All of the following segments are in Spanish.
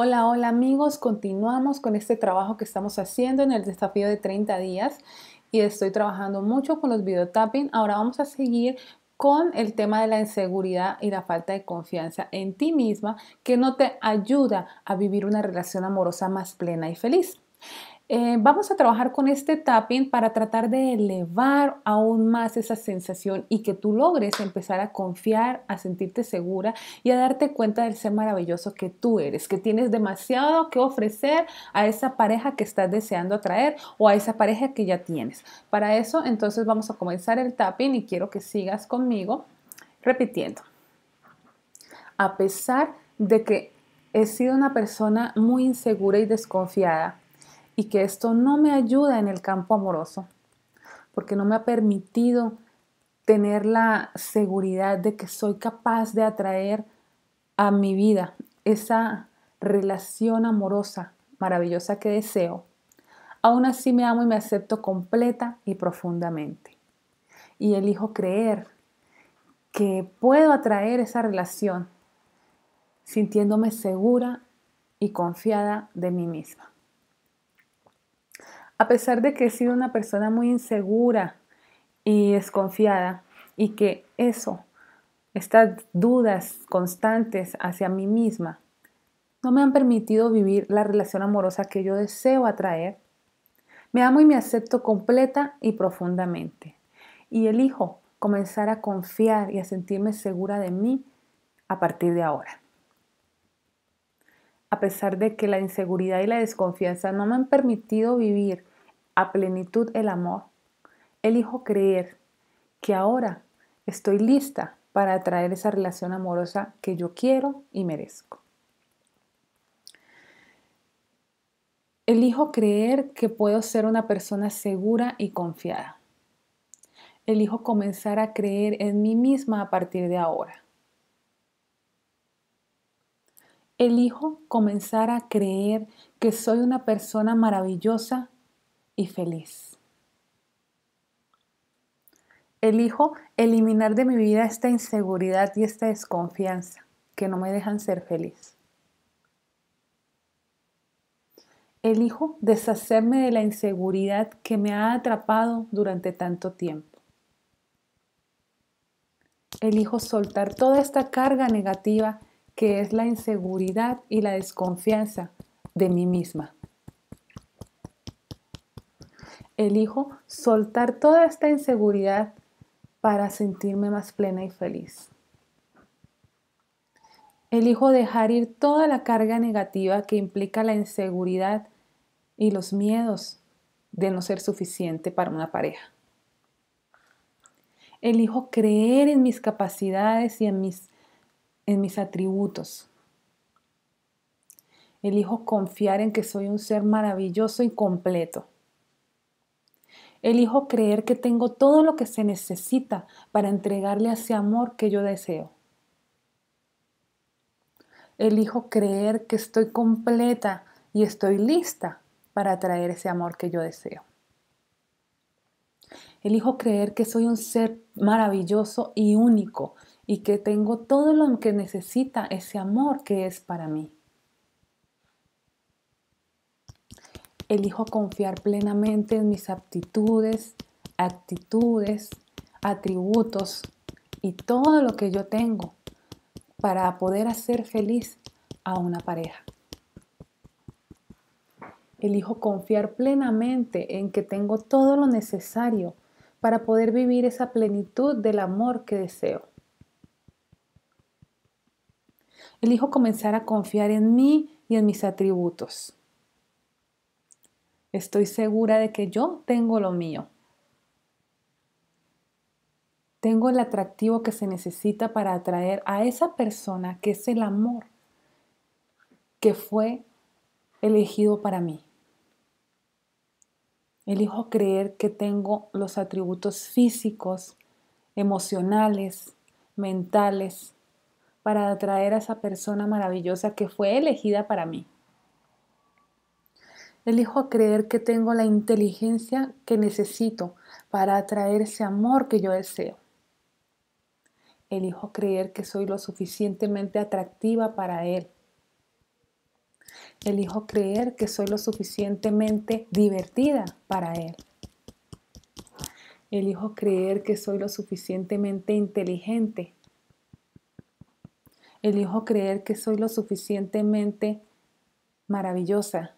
Hola, hola amigos, continuamos con este trabajo que estamos haciendo en el desafío de 30 días y estoy trabajando mucho con los videotapping. Ahora vamos a seguir con el tema de la inseguridad y la falta de confianza en ti misma que no te ayuda a vivir una relación amorosa más plena y feliz. Eh, vamos a trabajar con este tapping para tratar de elevar aún más esa sensación y que tú logres empezar a confiar, a sentirte segura y a darte cuenta del ser maravilloso que tú eres, que tienes demasiado que ofrecer a esa pareja que estás deseando atraer o a esa pareja que ya tienes. Para eso entonces vamos a comenzar el tapping y quiero que sigas conmigo repitiendo. A pesar de que he sido una persona muy insegura y desconfiada, y que esto no me ayuda en el campo amoroso, porque no me ha permitido tener la seguridad de que soy capaz de atraer a mi vida esa relación amorosa maravillosa que deseo, aún así me amo y me acepto completa y profundamente. Y elijo creer que puedo atraer esa relación sintiéndome segura y confiada de mí misma. A pesar de que he sido una persona muy insegura y desconfiada y que eso, estas dudas constantes hacia mí misma, no me han permitido vivir la relación amorosa que yo deseo atraer, me amo y me acepto completa y profundamente. Y elijo comenzar a confiar y a sentirme segura de mí a partir de ahora. A pesar de que la inseguridad y la desconfianza no me han permitido vivir a plenitud el amor, elijo creer que ahora estoy lista para atraer esa relación amorosa que yo quiero y merezco. Elijo creer que puedo ser una persona segura y confiada. Elijo comenzar a creer en mí misma a partir de ahora. Elijo comenzar a creer que soy una persona maravillosa y feliz. Elijo eliminar de mi vida esta inseguridad y esta desconfianza que no me dejan ser feliz. Elijo deshacerme de la inseguridad que me ha atrapado durante tanto tiempo. Elijo soltar toda esta carga negativa que es la inseguridad y la desconfianza de mí misma elijo soltar toda esta inseguridad para sentirme más plena y feliz. Elijo dejar ir toda la carga negativa que implica la inseguridad y los miedos de no ser suficiente para una pareja. Elijo creer en mis capacidades y en mis, en mis atributos. Elijo confiar en que soy un ser maravilloso y completo Elijo creer que tengo todo lo que se necesita para entregarle ese amor que yo deseo. Elijo creer que estoy completa y estoy lista para atraer ese amor que yo deseo. Elijo creer que soy un ser maravilloso y único y que tengo todo lo que necesita ese amor que es para mí. Elijo confiar plenamente en mis aptitudes, actitudes, atributos y todo lo que yo tengo para poder hacer feliz a una pareja. Elijo confiar plenamente en que tengo todo lo necesario para poder vivir esa plenitud del amor que deseo. Elijo comenzar a confiar en mí y en mis atributos. Estoy segura de que yo tengo lo mío. Tengo el atractivo que se necesita para atraer a esa persona que es el amor que fue elegido para mí. Elijo creer que tengo los atributos físicos, emocionales, mentales, para atraer a esa persona maravillosa que fue elegida para mí. Elijo creer que tengo la inteligencia que necesito para atraer ese amor que yo deseo. Elijo creer que soy lo suficientemente atractiva para él. Elijo creer que soy lo suficientemente divertida para él. Elijo creer que soy lo suficientemente inteligente. Elijo creer que soy lo suficientemente maravillosa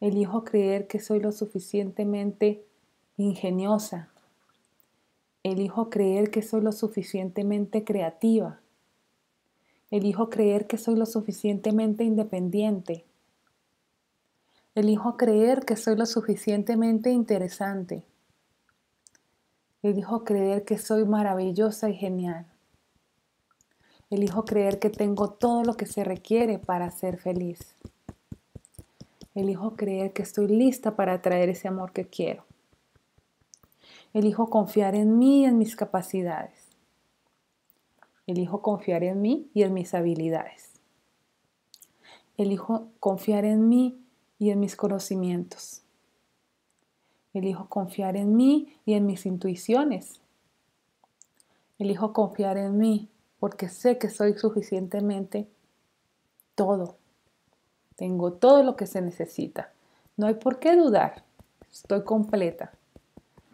elijo creer que soy lo suficientemente ingeniosa, elijo creer que soy lo suficientemente creativa, elijo creer que soy lo suficientemente independiente, elijo creer que soy lo suficientemente interesante, elijo creer que soy maravillosa y genial. Elijo creer que tengo todo lo que se requiere para ser feliz. Elijo creer que estoy lista para atraer ese amor que quiero. Elijo confiar en mí y en mis capacidades. Elijo confiar en mí y en mis habilidades. Elijo confiar en mí y en mis conocimientos. Elijo confiar en mí y en mis intuiciones. Elijo confiar en mí porque sé que soy suficientemente todo tengo todo lo que se necesita. No hay por qué dudar. Estoy completa.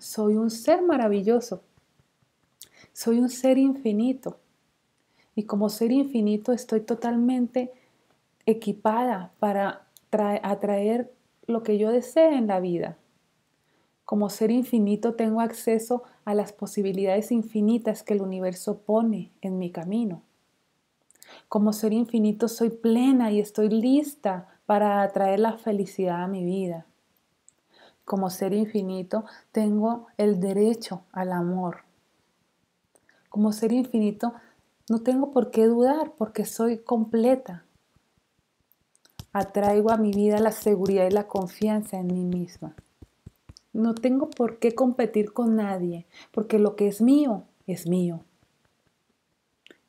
Soy un ser maravilloso. Soy un ser infinito. Y como ser infinito estoy totalmente equipada para atraer lo que yo desee en la vida. Como ser infinito tengo acceso a las posibilidades infinitas que el universo pone en mi camino. Como ser infinito soy plena y estoy lista para atraer la felicidad a mi vida. Como ser infinito tengo el derecho al amor. Como ser infinito no tengo por qué dudar porque soy completa. Atraigo a mi vida la seguridad y la confianza en mí misma. No tengo por qué competir con nadie porque lo que es mío es mío.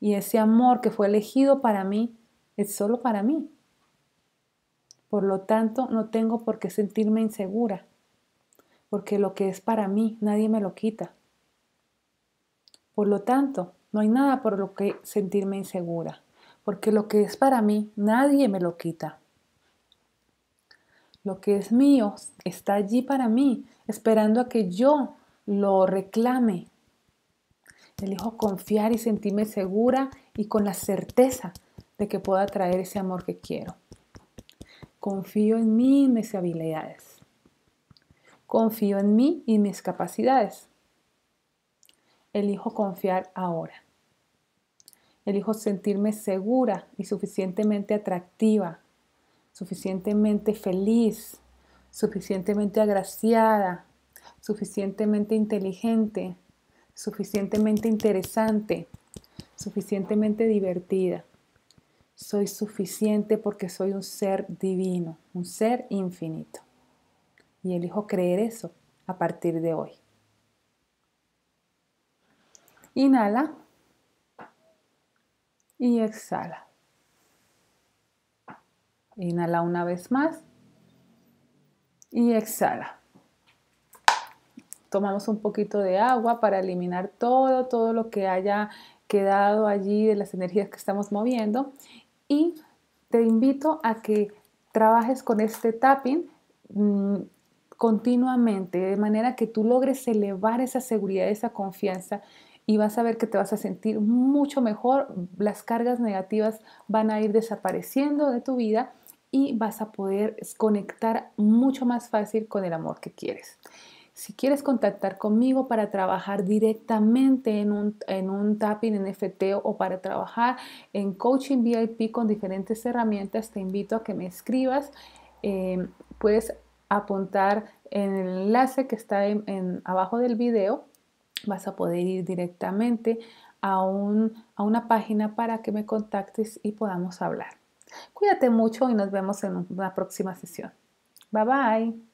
Y ese amor que fue elegido para mí es solo para mí. Por lo tanto, no tengo por qué sentirme insegura, porque lo que es para mí nadie me lo quita. Por lo tanto, no hay nada por lo que sentirme insegura, porque lo que es para mí nadie me lo quita. Lo que es mío está allí para mí, esperando a que yo lo reclame, Elijo confiar y sentirme segura y con la certeza de que pueda atraer ese amor que quiero. Confío en mí y mis habilidades. Confío en mí y mis capacidades. Elijo confiar ahora. Elijo sentirme segura y suficientemente atractiva, suficientemente feliz, suficientemente agraciada, suficientemente inteligente, suficientemente interesante, suficientemente divertida. Soy suficiente porque soy un ser divino, un ser infinito. Y elijo creer eso a partir de hoy. Inhala y exhala. Inhala una vez más y exhala tomamos un poquito de agua para eliminar todo, todo lo que haya quedado allí de las energías que estamos moviendo. Y te invito a que trabajes con este tapping mm, continuamente, de manera que tú logres elevar esa seguridad, esa confianza y vas a ver que te vas a sentir mucho mejor, las cargas negativas van a ir desapareciendo de tu vida y vas a poder conectar mucho más fácil con el amor que quieres. Si quieres contactar conmigo para trabajar directamente en un, en un tapping NFT o para trabajar en coaching VIP con diferentes herramientas, te invito a que me escribas. Em, puedes apuntar en el enlace que está en, abajo del video. Vas a poder ir directamente a, un, a una página para que me contactes y podamos hablar. Cuídate mucho y nos vemos en una próxima sesión. Bye bye.